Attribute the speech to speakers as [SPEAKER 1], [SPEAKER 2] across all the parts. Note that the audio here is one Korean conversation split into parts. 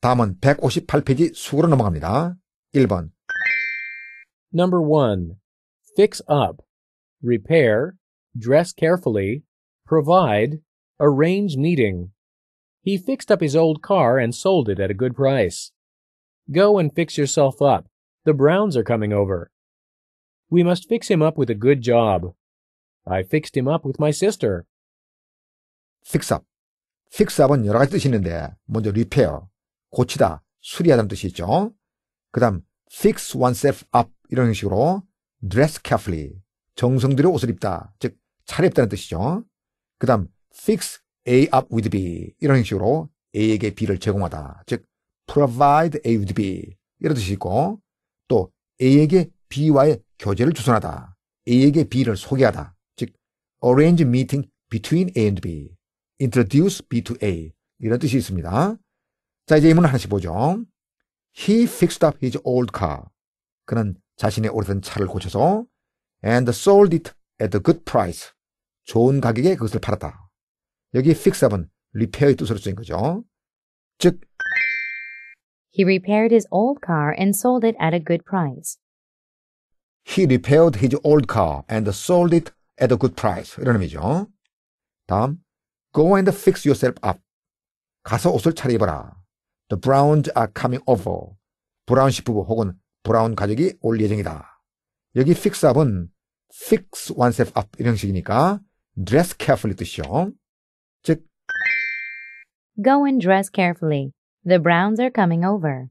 [SPEAKER 1] 다음은 158페이지 수고로 넘어갑니다. 1번
[SPEAKER 2] Number 1. Fix up, repair, dress carefully, provide, arrange meeting. He fixed up his old car and sold it at a good price. Go and fix yourself up. The Browns are coming over.
[SPEAKER 1] We must fix him up with a good job. I
[SPEAKER 2] fixed him up with my sister.
[SPEAKER 1] fix up. fix up은 여러 가지 뜻이 있는데, 먼저 repair, 고치다, 수리하다는 뜻이 있죠. 그 다음 fix oneself up 이런 형식으로 dress carefully 정성들여 옷을 입다, 즉차려다는 뜻이죠. 그 다음 fix A up with B 이런 형식으로 A에게 B를 제공하다, 즉 provide A with B 이런 뜻이 있고 또 A에게 B와의 교제를 주선하다, A에게 B를 소개하다, 즉 arrange meeting between A and B, introduce B to A 이런 뜻이 있습니다. 자, 이제 이 문을 하나씩 보죠. He fixed up his old car. 그는 자신의 오래된 차를 고쳐서 and sold it at a good price. 좋은 가격에 그것을 팔았다. 여기 fix up은 r e p a i r 의 뜻으로 쓰인 거죠. 즉
[SPEAKER 3] He repaired his old car and sold it at a good price.
[SPEAKER 1] He repaired his old car and sold it at a good price. 이런 의미죠. 다음, go and fix yourself up. 가서 옷을 차려입어라. The Browns are coming over. 브라운 씨 부부 혹은 브라운 가족이 올 예정이다. 여기 fix up은 fix oneself up 이런 식이니까 dress carefully 뜻이죠. 즉
[SPEAKER 3] Go and dress carefully. The Browns are coming over.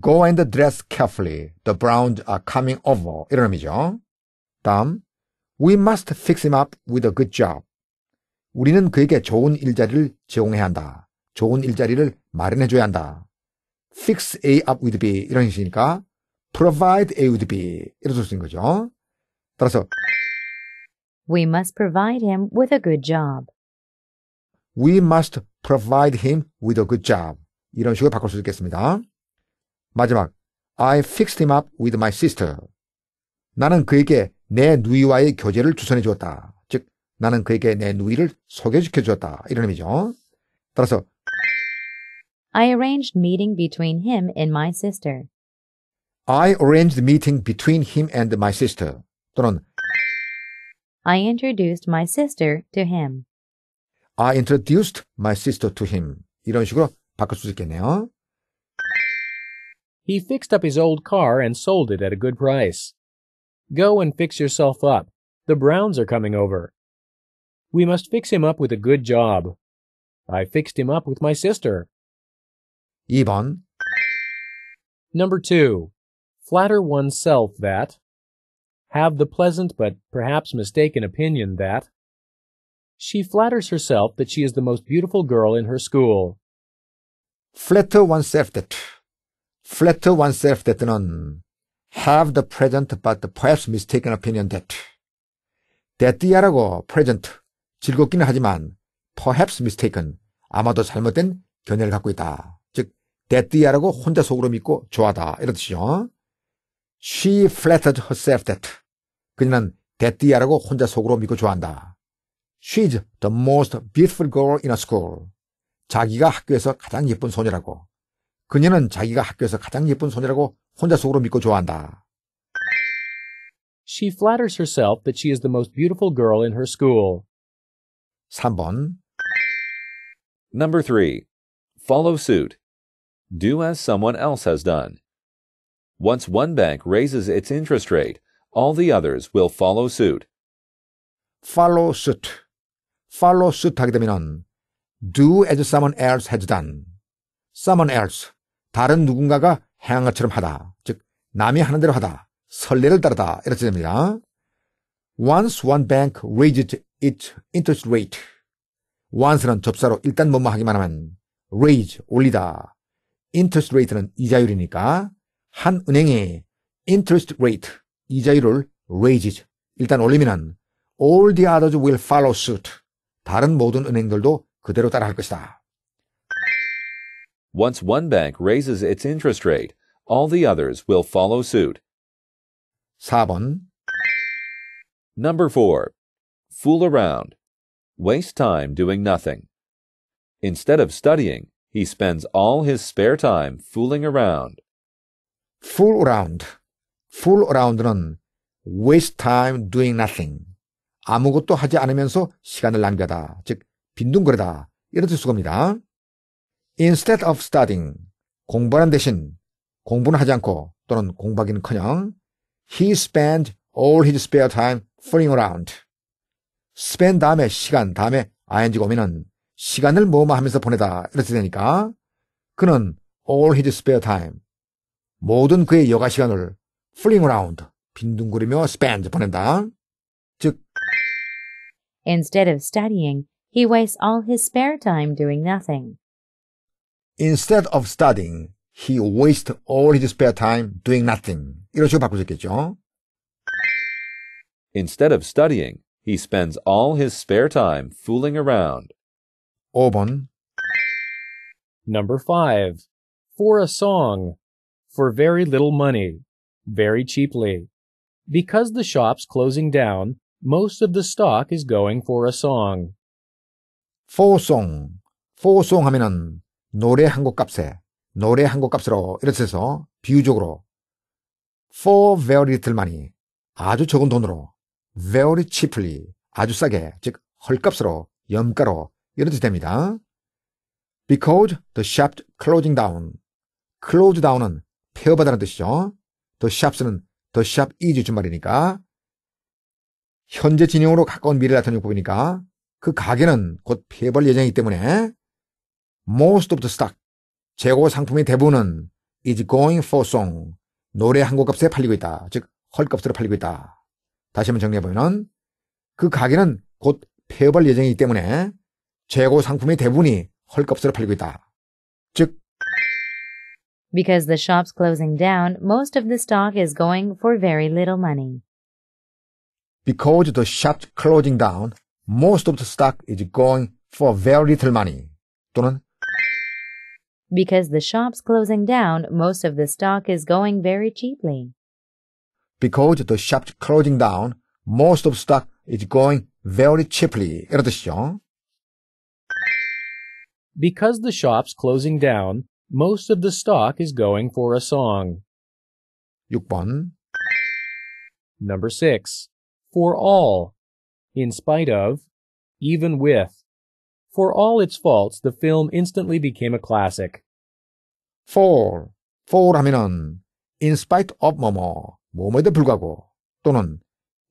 [SPEAKER 1] Go and dress carefully. The Browns are coming over. 이런 의미죠. 다음 We must fix him up with a good job. 우리는 그에게 좋은 일자리를 제공해야 한다. 좋은 일자리를 마련해줘야 한다. fix A up with B 이런 식이니까 provide A with B 이렇게 쓰는 거죠. 따라서
[SPEAKER 3] We must provide him with a good job.
[SPEAKER 1] We must provide him with a good job. 이런 식으로 바꿀 수 있겠습니다. 마지막 I fixed him up with my sister. 나는 그에게 내 누이와의 교제를 주선해 주었다. 즉 나는 그에게 내 누이를 소개시켜 주었다. 이런 의미죠. 따라서
[SPEAKER 3] I arranged meeting between him and my sister.
[SPEAKER 1] I arranged meeting between him and my sister. 또는
[SPEAKER 3] I introduced my sister to him.
[SPEAKER 1] I introduced my sister to him. 이런 식으로 바꿀 수 있겠네요. He fixed up his old car and sold it at a good price.
[SPEAKER 2] Go and fix yourself up. The Browns are coming over. We must fix him up with a good job. I fixed him up with my sister. 2번 Number 2. Flatter oneself that. Have the pleasant but perhaps mistaken opinion that. She
[SPEAKER 1] flatters herself that she is the most beautiful girl in her school. flatter oneself that. flatter oneself non, have the present but perhaps mistaken opinion that. that이야라고 present 즐겁기는 하지만 perhaps mistaken 아마도 잘못된 견해를 갖고 있다. that이야라고 혼자 속으로 믿고 좋아하다 이런 뜻이죠. She flattered herself that 그녀는 that이야라고 혼자 속으로 믿고 좋아한다. She's the most beautiful girl in a school. 자기가 학교에서 가장 예쁜 소녀라고. 그녀는 자기가 학교에서 가장 예쁜 소녀라고 혼자 속으로 믿고 좋아한다.
[SPEAKER 2] She flatters herself that she is the most beautiful girl in her school.
[SPEAKER 1] 3번.
[SPEAKER 2] Number 3. Follow suit.
[SPEAKER 4] do as someone else has done. Once one bank raises its interest rate, all the others will follow suit.
[SPEAKER 1] follow suit. follow suit 하게 되면 do as someone else has done. someone else 다른 누군가가 행한 것처럼 하다. 즉 남이 하는 대로 하다. 선례를 따르다. 이렇게 됩니다. Once one bank raised its interest rate. once는 접사로 일단 뭐뭐 하기만 하면 raise 올리다 interest rate는 이자율이니까 한 은행이 interest rate 이자율을 raises 일단 올리면은 all the others will follow suit. 다른 모든 은행들도 그대로 따라할 것이다.
[SPEAKER 4] Once one bank raises its interest rate, all the others will follow suit. 4번 Number 4. Fool around. Waste time doing nothing. Instead of studying, He spends all his spare
[SPEAKER 1] time fooling around. fool around. fool around는 waste time doing nothing. 아무것도 하지 않으면서 시간을 낭비하다. 즉, 빈둥거리다. 이런 뜻 수겁니다. instead of studying. 공부하는 대신 공부는 하지 않고 또는 공부하기는 커녕 he spent all his spare time fooling around. spend 다음에 시간 다음에 i n g 오면은 시간을 뭐뭐 하면서 보내다 이렇게 되니까 그는 all his spare time 모든 그의 여가 시간을 fling around 빈둥거리며 spend 보낸다. 즉
[SPEAKER 3] Instead of studying, he wastes all his spare time doing nothing.
[SPEAKER 1] Instead of studying, he wastes all his spare time doing nothing. 이런 식으로 바꿀 수겠죠
[SPEAKER 4] Instead of studying, he spends all his spare time fooling
[SPEAKER 2] around. 5번 Number 5. For a song. For very little money. Very cheaply. Because the shop's closing down, most of the stock is going for a song.
[SPEAKER 1] For song. For song 하면은 노래 한 곡 값에 노래 한 곡 값으로 이렇게 해서 비유적으로 for very little money 아주 적은 돈으로 very cheaply 아주 싸게 즉 헐값으로 염가로 이런 뜻이 됩니다. Because the shop closing down. close down은 폐업하다는 뜻이죠. the shops는 the shop is 주말이니까 현재 진영으로 가까운 미래를 나타내는 법이니까그 가게는 곧 폐업할 예정이기 때문에 most of the stock, 재고 상품의 대부분은 is going for song, 노래 한 곡 값에 팔리고 있다. 즉, 헐값으로 팔리고 있다. 다시 한번 정리해보면 그 가게는 곧 폐업할 예정이기 때문에 재고 대부분이 헐값으로 팔리고 있다. 즉
[SPEAKER 3] Because the shop's closing down, most of the stock is going for very little money.
[SPEAKER 1] Because the shop's closing down, most of the stock is going for very little money. 또는
[SPEAKER 3] Because the shop's closing down, most of the stock is going very cheaply.
[SPEAKER 1] Because the shop's closing down, most of the stock is going very cheaply. 이런 뜻이죠.
[SPEAKER 2] Because the shop's closing down, most of the stock is going for a song. 6번 Number 6. For all. In spite of. Even with. For all its faults, the film instantly became a classic.
[SPEAKER 1] For. For 하면은 in spite of 뭐뭐, 뭐뭐에도 불구하고 또는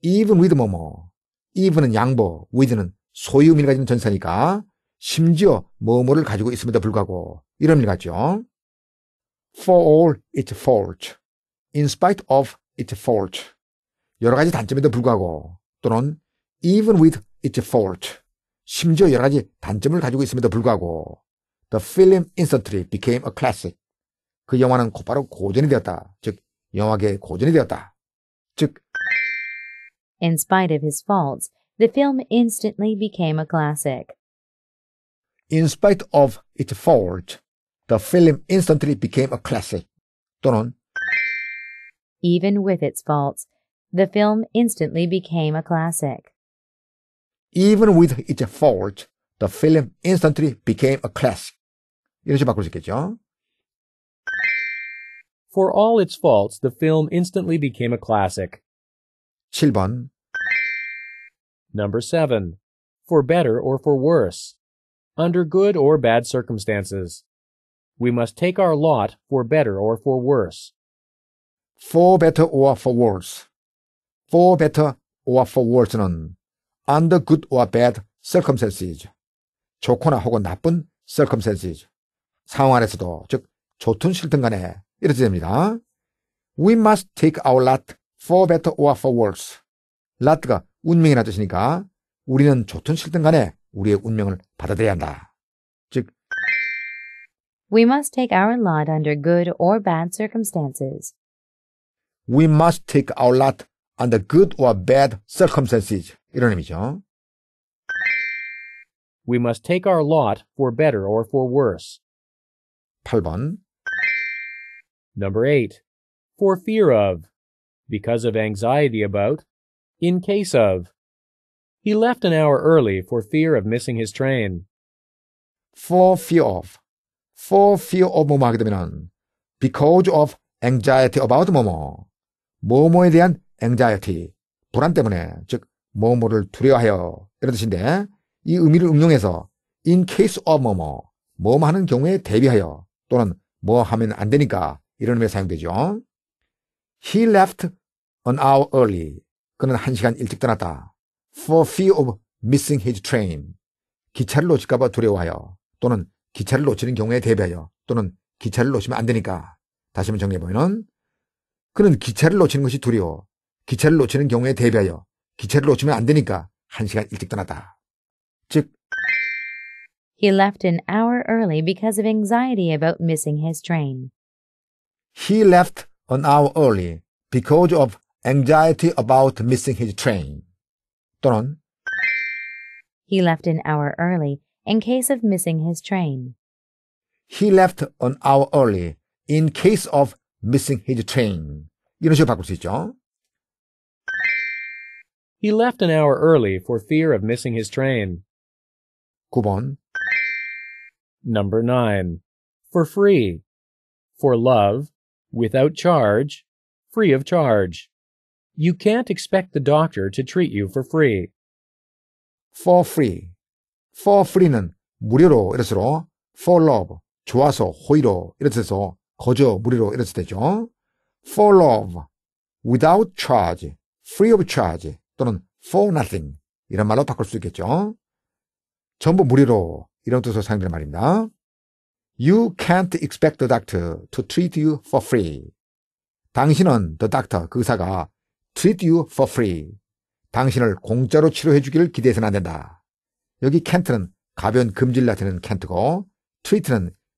[SPEAKER 1] even with 뭐뭐, even은 양보, with는 소유음을 가진 전사니까 심지어 뭐뭐를 가지고 있음에도 불구하고 이런 일 같죠. For all its fault, in spite of its fault 여러 가지 단점에도 불구하고 또는 even with its fault 심지어 여러 가지 단점을 가지고 있음에도 불구하고 The film instantly became a classic. 그 영화는 곧바로 고전이 되었다. 즉 영화계의 고전이 되었다. 즉
[SPEAKER 3] In spite of his faults, the film instantly became a classic.
[SPEAKER 1] In spite of its fault, the film instantly became a classic. 또는
[SPEAKER 3] even with its faults, the film instantly became a classic.
[SPEAKER 1] Even with its fault, the film instantly became a classic. 이렇게 바꿀 수 있겠죠?
[SPEAKER 2] For all its faults, the film instantly became a classic. 7번 Number 7. For better or for worse, under good or bad circumstances. We must take our lot
[SPEAKER 1] for better or for worse. For better or for worse. For better or for worse는 under good or bad circumstances. 좋거나 혹은 나쁜 circumstances. 상황 안에서도, 즉, 좋든 싫든 간에 이렇게 됩니다. We must take our lot for better or for worse. lot가 운명이라는 뜻이니까 우리는 좋든 싫든 간에 우리의 운명을 받아들여야 한다. 즉
[SPEAKER 3] We must take our lot under good or bad circumstances.
[SPEAKER 1] We must take our lot under good or bad circumstances. 이런 의미죠.
[SPEAKER 2] We must take our lot for better or for worse. 8번. Number 8. For fear of, because of anxiety about, in case of. He left an hour early for fear of missing
[SPEAKER 1] his train. For fear of. For fear of 뭐뭐 하게 되면 because of anxiety about 뭐뭐. 뭐뭐에 대한 anxiety, 불안 때문에, 즉 뭐뭐를 두려워하여 이런 뜻인데 이 의미를 응용해서 in case of 뭐뭐, 뭐뭐 하는 경우에 대비하여 또는 뭐 하면 안 되니까 이런 의미에 사용되죠. He left an hour early. 그는 한 시간 일찍 떠났다. for fear of missing his train. 기차를 놓칠까봐 두려워하여 또는 기차를 놓치는 경우에 대비하여 또는 기차를 놓치면 안 되니까 다시 한번 정리해보면 그는 기차를 놓치는 것이 두려워 기차를 놓치는 경우에 대비하여 기차를 놓치면 안 되니까 한 시간 일찍 떠났다. 즉
[SPEAKER 3] He left an hour early because of anxiety about missing his train.
[SPEAKER 1] He left an hour early because of anxiety about missing his train. 또는
[SPEAKER 3] He left an hour early in case of missing his train.
[SPEAKER 1] He left an hour early in case of missing his train. 이런 식으로 바꿀 수 있죠.
[SPEAKER 2] He left an hour early for fear of missing his train. 9번 Number 9. For free. For love, without charge, free of charge. You can't expect the doctor to treat you for free.
[SPEAKER 1] For free. For free는 무료로 이래서로 for love 좋아서 호의로 이래서 거저 무료로 이래서 되죠. For love without charge, free of charge 또는 for nothing 이런 말로 바꿀 수 있겠죠. 전부 무료로 이런 뜻으로 사용되는 말입니다. You can't expect the doctor to treat you for free. 당신은 the doctor, 그 의사가 treat you for free. 당신을 공짜로 치료해 주기를 기대해서는 안 된다. 여기 금질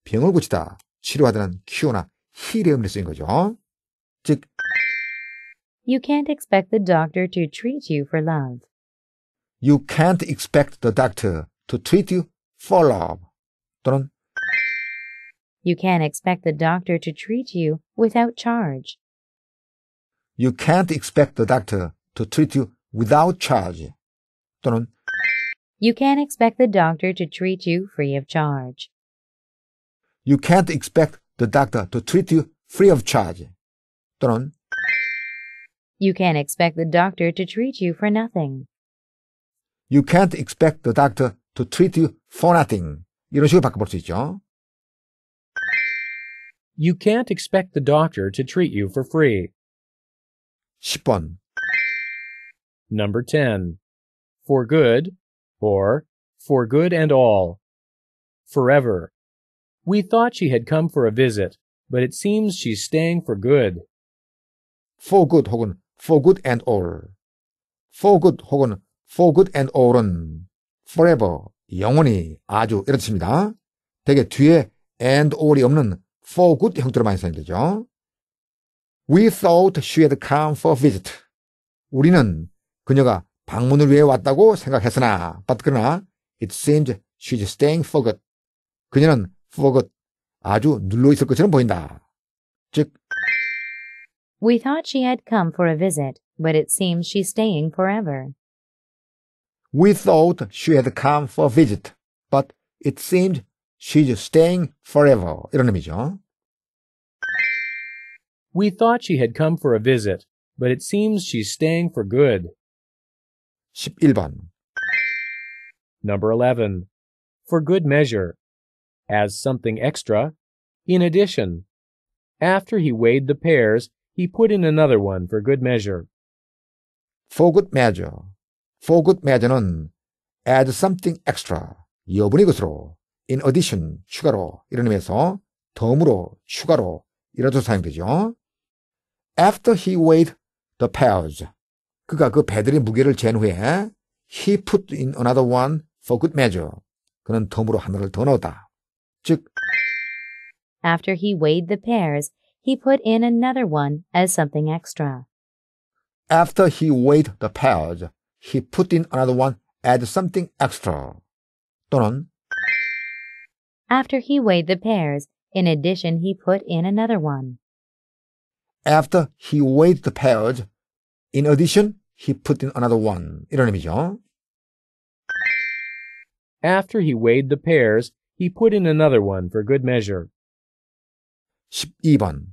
[SPEAKER 1] 병을 고치다, 치료하다는 의미를 쓰인 거죠. 즉
[SPEAKER 3] You can't expect the doctor to treat you for love.
[SPEAKER 1] You can't expect the doctor to treat you for love. 또는
[SPEAKER 3] You can't expect the doctor to treat you without charge.
[SPEAKER 1] You can't expect the doctor to treat you without charge. 또는
[SPEAKER 3] You can't expect the doctor to treat you free of charge.
[SPEAKER 1] You can't expect the doctor to treat you free of charge. 또는
[SPEAKER 3] You can't expect the doctor to treat you for nothing.
[SPEAKER 1] You can't expect the doctor to treat you for nothing. 이런 식으로 바꿔볼 수 있죠.
[SPEAKER 2] You can't expect the doctor to treat you for free. 10번. Number 10. For good or for good and all. Forever. We thought she had come for a visit,
[SPEAKER 1] but it seems she's staying for good. For good 혹은 for good and all. For good 혹은 for good and all은 forever, 영원히, 아주 이런 뜻입니다. 되게 뒤에 and all이 없는 for good 형태로 많이 사용되죠. we thought she had come for a visit. 우리는 그녀가 방문을 위해 왔다고 생각했으나, but 그러나 it seemed she's staying for good. 그녀는 for good 아주 눌러 있을 것처럼 보인다. 즉,
[SPEAKER 3] We thought she had come for a visit, but it seems she's staying forever.
[SPEAKER 1] We thought she had come for a visit, but it seemed she's staying forever. 이런 의미죠.
[SPEAKER 2] We thought she had come for a visit, but it seems she's staying for good. 11번. Number 11. For good measure. As something extra. In addition. After he weighed the pears, he put in another one for good measure.
[SPEAKER 1] For good measure. For good measure는 add something extra. 여분의 것으로. in addition. 추가로. 이런 의미에서 덤으로. 추가로. 이라도 사용되죠. After he weighed the pairs. 그가 그 배들의 무게를 잰 후에 he put in another one for good measure. 그는 덤으로 하나를 더 넣었다. 즉
[SPEAKER 3] After he weighed the pairs, he put in another one as something extra.
[SPEAKER 1] After he weighed the pairs, he put in another one as something extra. 또는
[SPEAKER 3] After he weighed the pairs, in addition, he put in another one.
[SPEAKER 1] After he weighed the pears, in addition, he put in another one. 이런 의미죠.
[SPEAKER 2] After he weighed the pairs, he put in another one for good measure. 12번.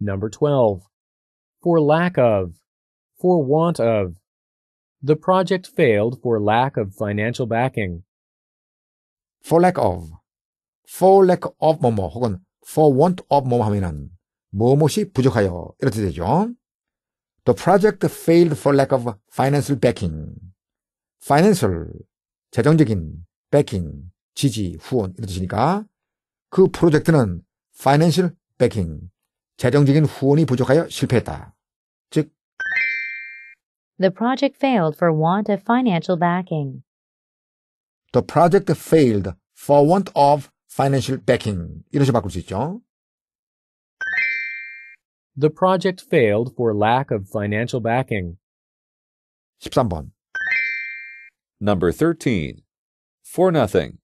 [SPEAKER 2] Number 12. For lack of. For want of. The project failed for lack of financial backing.
[SPEAKER 1] For lack of. for lack of 뭐뭐 혹은 for want of 뭐뭐 하면은 무엇이 부족하여 이렇게 되죠. The project failed for lack of financial backing. financial 재정적인 backing 지지 후원 이런 뜻이니까 그 프로젝트는 financial backing 재정적인 후원이 부족하여 실패했다. 즉
[SPEAKER 3] The project failed for want of financial backing.
[SPEAKER 1] The project failed for want of financial backing 바꿀 수 있죠. The project failed for lack of financial
[SPEAKER 2] backing. 13번. Number 13.
[SPEAKER 4] For nothing.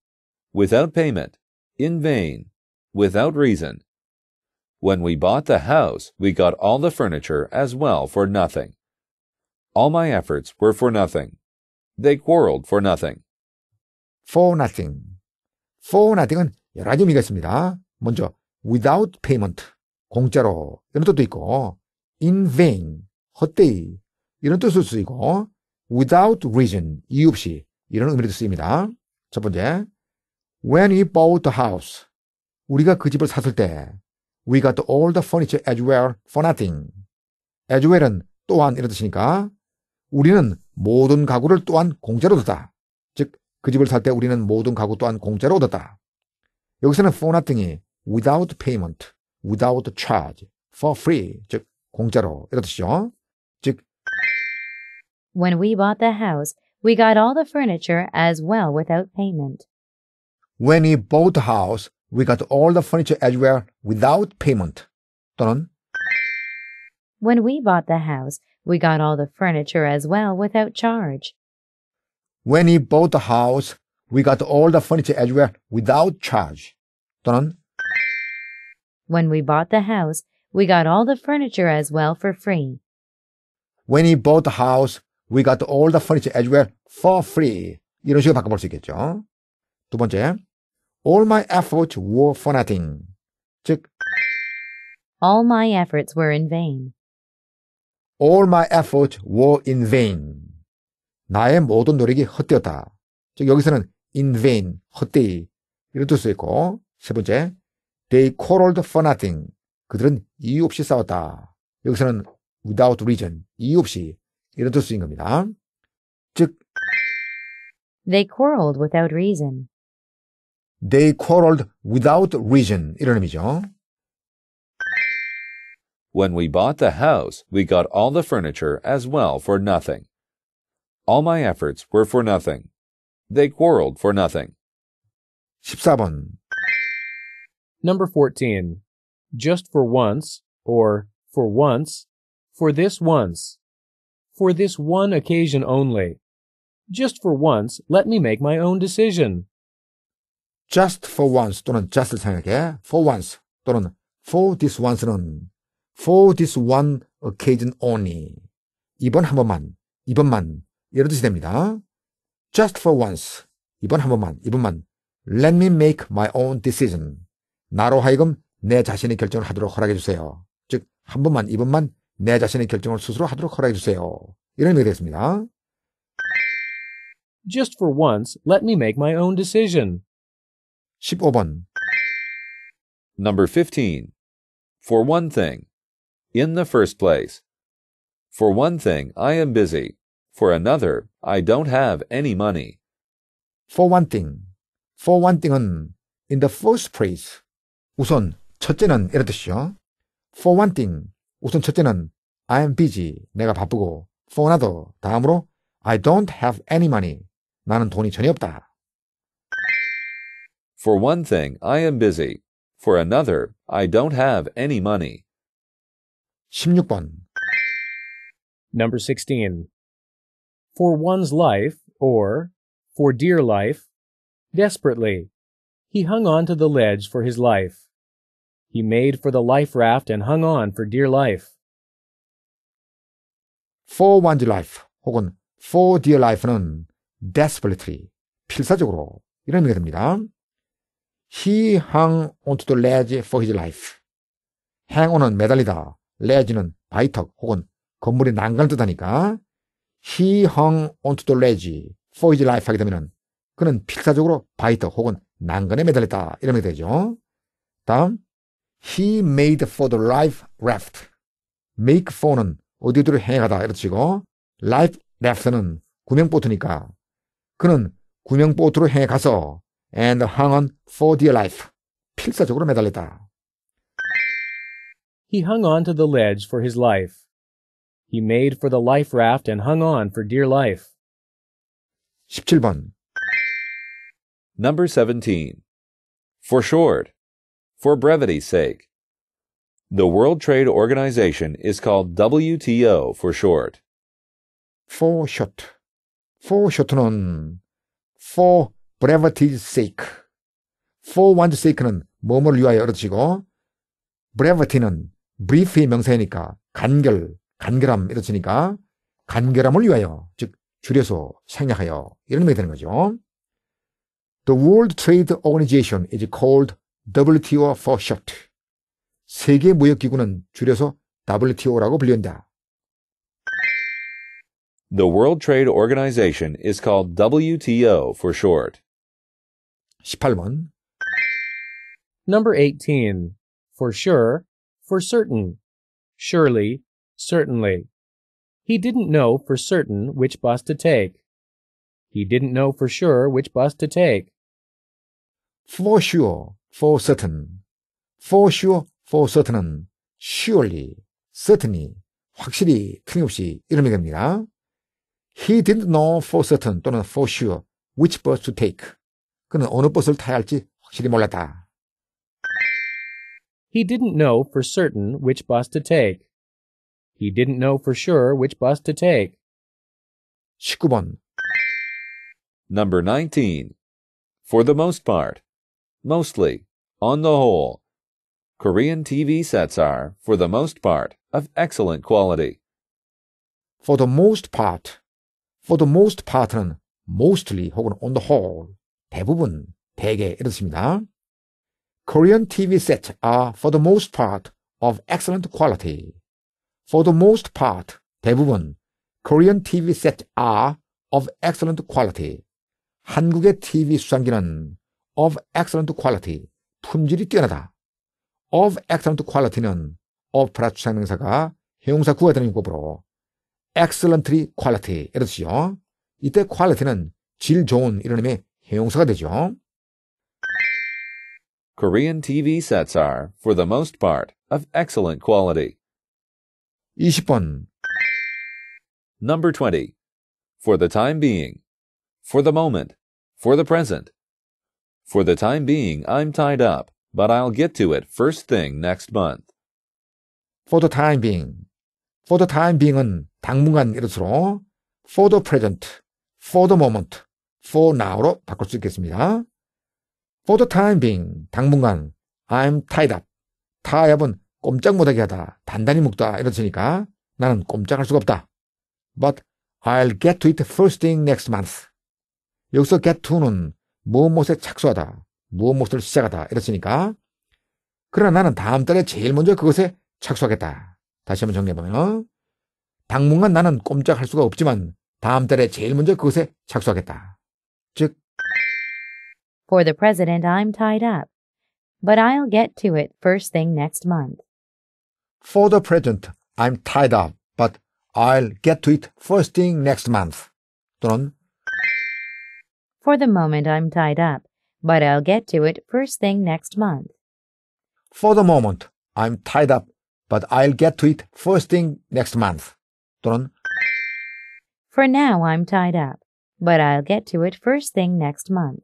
[SPEAKER 4] Without payment. In vain. Without reason. When we bought the house, we got all the furniture as well for nothing. All my efforts were for nothing. They quarreled for nothing.
[SPEAKER 1] For nothing. For nothing은 여러 가지 의미가 있습니다. 먼저 without payment 공짜로 이런 뜻도 있고 in vain 헛되이 이런 뜻으 쓰이고 without reason 이유 없이 이런 의미로도 쓰입니다. 첫 번째 when we bought the house 우리가 그 집을 샀을 때 we got all the furniture as well for nothing as well은 또한 이런 뜻이니까 우리는 모든 가구를 또한 공짜로 얻었다. 즉 그 집을 살 때 우리는 모든 가구 또한 공짜로 얻었다. 여기서는 for nothing이 without payment, without charge, for free, 즉 공짜로 이런 뜻이죠. 즉
[SPEAKER 3] When we bought the house, we got all the furniture as well
[SPEAKER 1] without payment. When we bought the house, we got all the furniture as well without payment. 또는
[SPEAKER 3] When we bought the house, we got all the furniture as well without charge.
[SPEAKER 1] When we bought the house, we got all the furniture everywhere without charge. 또는
[SPEAKER 3] When we bought the house, we got all the furniture as well for free.
[SPEAKER 1] When he bought the house, we got all the furniture as well for free. 이런 식으로 바꿔볼 수 있겠죠. 두 번째, all my efforts were for nothing. 즉,
[SPEAKER 3] all my efforts were in vain.
[SPEAKER 1] All my efforts were in vain. 나의 모든 노력이 헛되었다. 즉 여기서는 in vain, 헛되이 이런 뜻도 있고 세 번째 they quarreled for nothing 그들은 이유 없이 싸웠다. 여기서는 without reason 이유 없이 이런 뜻인 겁니다. 즉 they quarreled without reason they quarreled without reason 이런 의미죠.
[SPEAKER 4] When we bought the house, we got all the furniture as well for nothing. All my efforts were for nothing. They quarreled
[SPEAKER 2] for nothing. Number 14. Just for once, or for once, for this once, for this one occasion only. Just for once, let me make my own
[SPEAKER 1] decision. just for once 또는 just 생각해. for once 또는 for this once는 for this one occasion only 이번 한 번만 이번만 이런 뜻이 됩니다. just for once. 이번 한 번만, 이번만. Let me make my own decision. 나로 하여금 내 자신의 결정을 하도록 허락해 주세요. 즉, 한 번만, 이번만 내 자신의 결정을 스스로 하도록 허락해 주세요. 이런 의미가 되겠습니다. Just for once, let me
[SPEAKER 2] make my own decision. 15번. Number
[SPEAKER 4] 15. For one thing. In the first place. For one thing, I am busy. For another, I don't have any money.
[SPEAKER 1] For one thing. For one thing은 in the first place. 우선 첫째는 이런 뜻이죠. For one thing. 우선 첫째는 I am busy. 내가 바쁘고. For another. 다음으로 I don't have any money. 나는 돈이 전혀 없다.
[SPEAKER 4] For one thing, I am busy. For another, I
[SPEAKER 2] don't have any money. 16번. Number 16 for one's life, or, for dear life, desperately. He hung on to the ledge for his life. He made for the life raft and hung on for dear life.
[SPEAKER 1] for one's life 혹은 for dear life는 desperately, 필사적으로 이런 의미가 됩니다. He hung onto the ledge for his life. hang on은 매달리다, ledge는 바위턱 혹은 건물의 난간을 뜻하니까 he hung onto the ledge for his life 하게 되면 그는 필사적으로 바이터 혹은 난간에 매달렸다 이러면 되죠. 다음 he made for the life raft make for는 어디로 행하다 이렇게 치고 life raft는 구명보트니까 그는 구명보트로 행해 가서 and hung on for dear life 필사적으로 매달렸다.
[SPEAKER 2] He hung on to the ledge for his life. He made for the life raft and hung on for dear life. 17번
[SPEAKER 4] Number 17. For short. For brevity's sake. The World Trade Organization is called WTO for short.
[SPEAKER 1] For short. For short는 for brevity's sake. for one's sake는 몸을 위하여 어르치고 brevity는 brief의 명사이니까 간결, 간결함 이렇으니까 간결함을 위하여 즉 줄여서 생략하여 이런 의미가 되는 거죠. The World Trade Organization is called WTO for short. 세계 무역기구는 줄여서 WTO라고 불린다.
[SPEAKER 4] The World Trade Organization is called WTO for short.
[SPEAKER 2] 18번 Number 18. For sure, for certain, surely, certainly. He didn't know for certain which bus to take. He didn't know for sure which bus
[SPEAKER 1] to take. For sure, for certain. For sure, for certain. Surely, certainly, 확실히, 틀림없이 이런 됩니다. He didn't know for certain 또는 for sure which bus to take. 그는 어느 버스를 타야 할지 확실히 몰랐다.
[SPEAKER 2] He didn't know for certain which bus to take. He didn't know for sure which bus to take. 19번 Number 19.
[SPEAKER 4] For the most part. Mostly. On the whole. Korean TV sets are, for the most part, of excellent quality.
[SPEAKER 1] For the most part. For the most part은 mostly 혹은 on the whole. 대부분, 대개 이렇습니다. Korean TV sets are, for the most part, of excellent quality. For the most part, 대부분 Korean TV sets are of excellent quality. 한국의 TV 수상기는 of excellent quality, 품질이 뛰어나다. of excellent quality는 오프라 추상명사가 형용사 구가 되는 용법으로 excellently quality 이런 뜻이죠. 이때 quality는 질 좋은 이런 의미의 형용사가 되죠.
[SPEAKER 4] Korean TV sets are, for the most part, of excellent quality. 20번 Number 20. For the time being. For the moment. For the present. For the time being, I'm tied up, but I'll get to it first thing
[SPEAKER 1] next month. For the time being. For the time being은 당분간 이렇으로 for the present, for the moment, for now로 바꿀 수 있겠습니다. For the time being, 당분간 I'm tied up. tie up은 꼼짝 못하게 하다. 단단히 묶다. 이러으니까 나는 꼼짝할 수가 없다. But I'll get to it first thing next month. 여기서 get to는 무엇무엇에 착수하다. 무엇무엇을 시작하다. 이러으니까 그러나 나는 다음 달에 제일 먼저 그것에 착수하겠다. 다시 한번 정리해보면 당분간 나는 꼼짝할 수가 없지만 다음 달에 제일 먼저 그것에 착수하겠다. 즉
[SPEAKER 3] For the president, I'm tied up. But I'll get to it first thing
[SPEAKER 1] next month. For the present, I'm tied up, but I'll get to it first thing next month. 또는
[SPEAKER 3] For the moment, I'm tied up, but I'll get to it first thing next month.
[SPEAKER 1] For the moment, I'm tied up, but I'll get to it first thing next month. 또는
[SPEAKER 3] For now, I'm tied up, but I'll get to it first thing next month.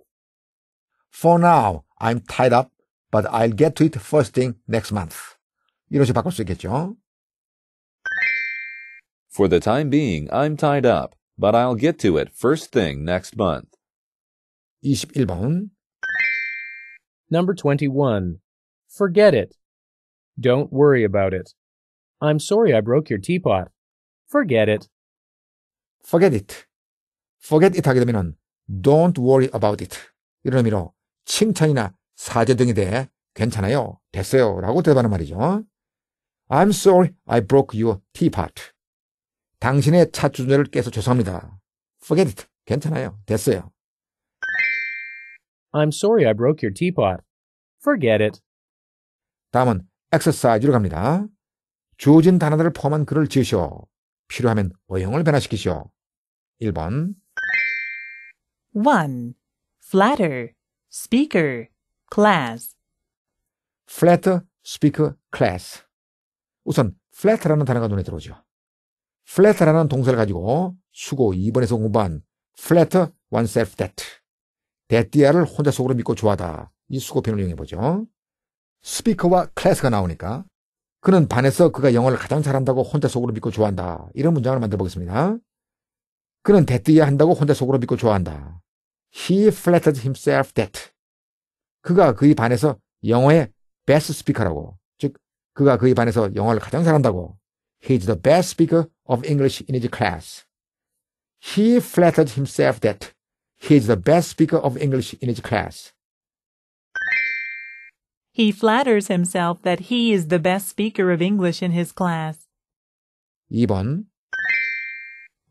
[SPEAKER 1] For now, I'm tied up, but I'll get to it first thing next month. 이런 식으로 바꿀 수 있겠죠. For the time
[SPEAKER 4] being, I'm tied up, but I'll get to it first thing next month.
[SPEAKER 2] 21번 Number 21. Forget it. Don't worry about it. I'm sorry I broke your teapot. Forget it.
[SPEAKER 1] Forget it. Forget it 하게 되면 don't worry about it. 이런 의미로 칭찬이나 사죄 등에 대해 괜찮아요. 됐어요. 라고 대답하는 말이죠. I'm sorry I broke your teapot. 당신의 찻주전을 깨서 죄송합니다. Forget it. 괜찮아요. 됐어요. I'm sorry I broke your teapot. Forget it. 다음은 exercise로 갑니다. 주어진 단어들을 포함한 글을 지으시오. 필요하면 어용을 변화시키시오. 1번
[SPEAKER 5] 1. flatter, speaker, class
[SPEAKER 1] flatter, speaker, class 우선 flat라는 단어가 눈에 들어오죠. flat라는 동사를 가지고 수고 2번에서 공부한 flatter oneself that. 대띠아를 혼자 속으로 믿고 좋아하다. 이수고표현을 이용해보죠. 스피커와 클래스가 나오니까 그는 반에서 그가 영어를 가장 잘한다고 혼자 속으로 믿고 좋아한다. 이런 문장을 만들어 보겠습니다. 그는 대띠야 한다고 혼자 속으로 믿고 좋아한다. He flattered himself that. 그가 그의 반에서 영어의 베스트 스피커라고 그가 그에 반해서 영어를 가장 잘한다고. He is the best speaker of English in his class. He flattered himself that he is the best speaker of English in his class.
[SPEAKER 5] He flatters himself that he is the best speaker of English in his class. 2번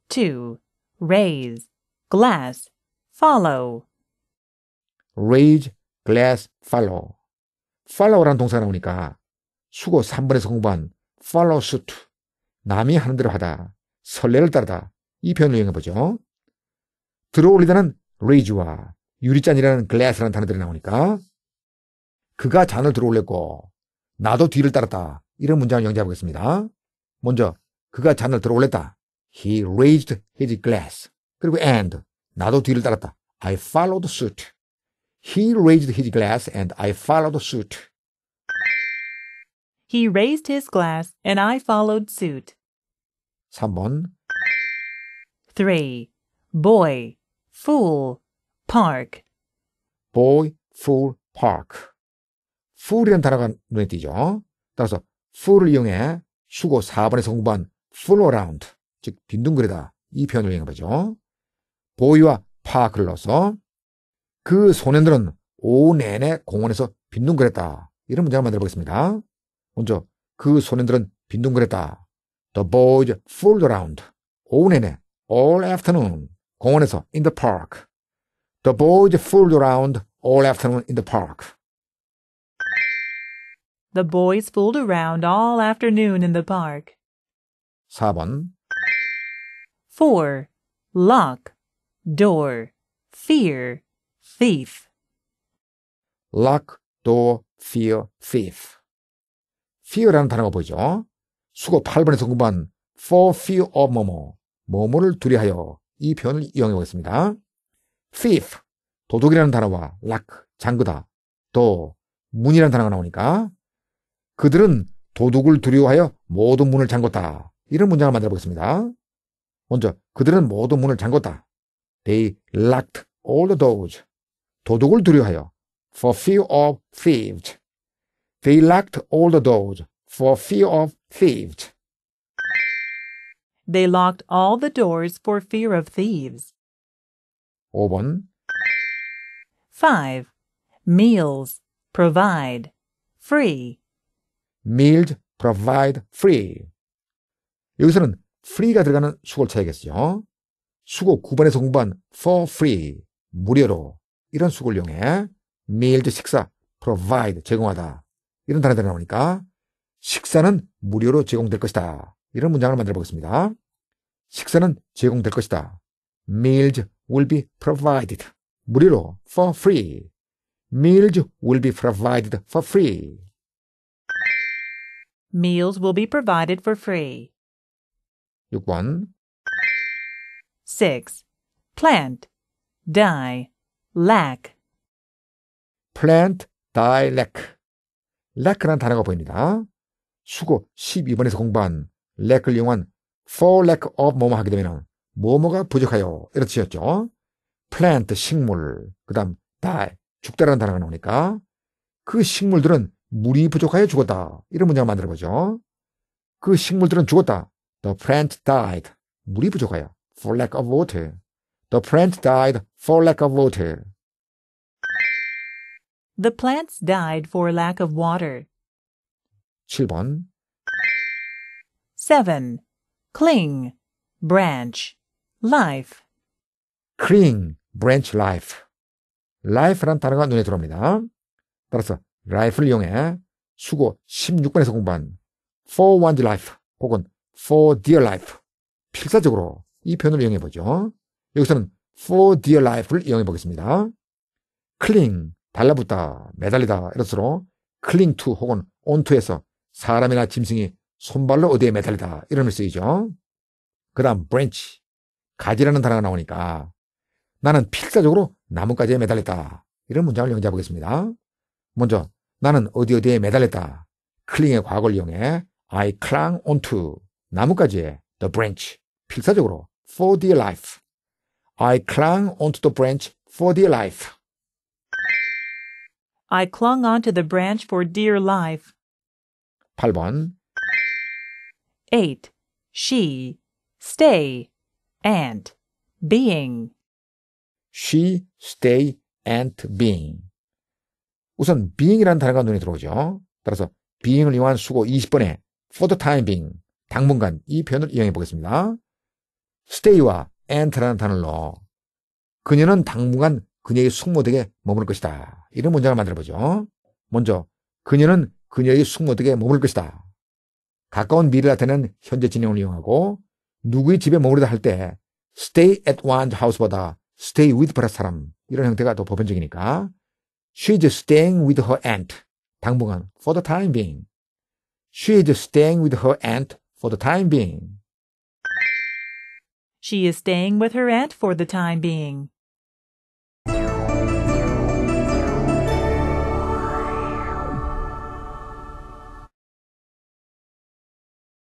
[SPEAKER 5] 2. Raise, glass, follow.
[SPEAKER 1] Raise, glass, follow. follow란 동사 나오니까 수고 3번에서 공부한 follow suit. 남이 하는 대로 하다. 설레를 따르다. 이 표현을 이용해보죠. 들어올리다는 raise와 유리잔이라는 glass라는 단어들이 나오니까 그가 잔을 들어올렸고 나도 뒤를 따랐다. 이런 문장을 영재해보겠습니다. 먼저 그가 잔을 들어올렸다. He raised his glass. 그리고 and 나도 뒤를 따랐다. I followed suit. He raised his glass and I followed suit.
[SPEAKER 5] He raised his glass and I followed suit. 3번 3. Boy, fool, park.
[SPEAKER 1] boy, fool, park. fool이라는 단어가 눈에 띄죠. 따라서 fool을 이용해 수고 4번에서 공부한 fool around, 즉 빈둥거리다 이 표현을 이용하죠. boy와 park를 넣어서 그 소년들은 오후 내내 공원에서 빈둥거렸다. 이런 문장을 만들어 보겠습니다. 먼저 그 소년들은 빈둥거렸다. The boys fooled around. 오후 내내 all afternoon 공원에서 in the park. The boys fooled around all afternoon in the park.
[SPEAKER 5] The boys fooled around all afternoon in the park. 4번 4. Lock, door, fear,
[SPEAKER 1] thief. Lock, door, fear, thief. fear라는 단어가 보이죠. 수고 8번에서 공부한 for fear of 뭐뭐, 뭐뭐를 두려하여 이 표현을 이용해 보겠습니다. thief, 도둑이라는 단어와 lock, 잠그다, 또 문이라는 단어가 나오니까 그들은 도둑을 두려워하여 모든 문을 잠궜다. 이런 문장을 만들어 보겠습니다. 먼저 그들은 모든 문을 잠궜다. They locked all the doors. 도둑을 두려워하여 for fear of thieves. They locked all the doors for fear of thieves.
[SPEAKER 5] They locked all the doors for fear of thieves. 5번 5. Meals provide free.
[SPEAKER 1] Meals provide free. 여기서는 free가 들어가는 수고를 쳐야겠죠 수고 9번에서 공부한 for free, 무료로. 이런 수고를 이용해 meals, 식사, provide, 제공하다. 이런 단어들이 나오니까 식사는 무료로 제공될 것이다. 이런 문장을 만들어 보겠습니다. 식사는 제공될 것이다. Meals will be provided. 무료로 for free. Meals will be provided for free.
[SPEAKER 5] Meals will be provided for free. 6번 6. Plant, die, lack.
[SPEAKER 1] Plant, die, lack. lack라는 단어가 보입니다. 수고 12번에서 공부한 lack을 이용한 for lack of 뭐뭐 하게 되면 뭐뭐가 부족하여 이렇게 지었죠. plant 식물 그 다음 die 죽다라는 단어가 나오니까 그 식물들은 물이 부족하여 죽었다 이런 문장을 만들어보죠. 그 식물들은 죽었다. The plant died. 물이 부족하여 for lack of water. The plant died for lack of water. The
[SPEAKER 5] plants died for lack of water. 7번 7. Cling, branch, life.
[SPEAKER 1] cling, branch life. life란 단어가 눈에 들어옵니다. 따라서 life를 이용해 수고 16번에서 공부한 for one's life 혹은 for dear life 필사적으로 이 표현을 이용해 보죠. 여기서는 for dear life를 이용해 보겠습니다. cling, 달라붙다, 매달리다 이럴수록 클링 투 혹은 온투에서 사람이나 짐승이 손발로 어디에 매달리다 이런 쓰이죠. 그 다음 branch, 가지라는 단어가 나오니까 나는 필사적으로 나뭇가지에 매달렸다. 이런 문장을 연재해 보겠습니다. 먼저 나는 어디 어디에 매달렸다. 클링의 과거를 이용해 I clung onto 나뭇가지에 the branch 필사적으로 for dear life. I clung onto the branch for dear life.
[SPEAKER 5] I clung onto the branch for dear life. 8번 8. She, stay, and being.
[SPEAKER 1] She, stay, and being. 우선 being이라는 단어가 눈에 들어오죠. 따라서 being을 이용한 수고 20번에 for the time being, 당분간 이 표현을 이용해 보겠습니다. stay와 a n d 라는 단어로 그녀는 당분간 그녀의 숙모덕에 머무를 것이다. 이런 문장을 만들어 보죠. 먼저 그녀는 그녀의 숙모덕에 머무를 것이다. 가까운 미래를 나타내는 현재 진행을 이용하고 누구의 집에 머무르다 할 때 stay at one's house보다 stay with 플러스 사람 이런 형태가 더 보편적이니까 she is staying with her aunt 당분간 for the time being she s staying with her aunt for the time being
[SPEAKER 5] She is staying with her aunt for the time being.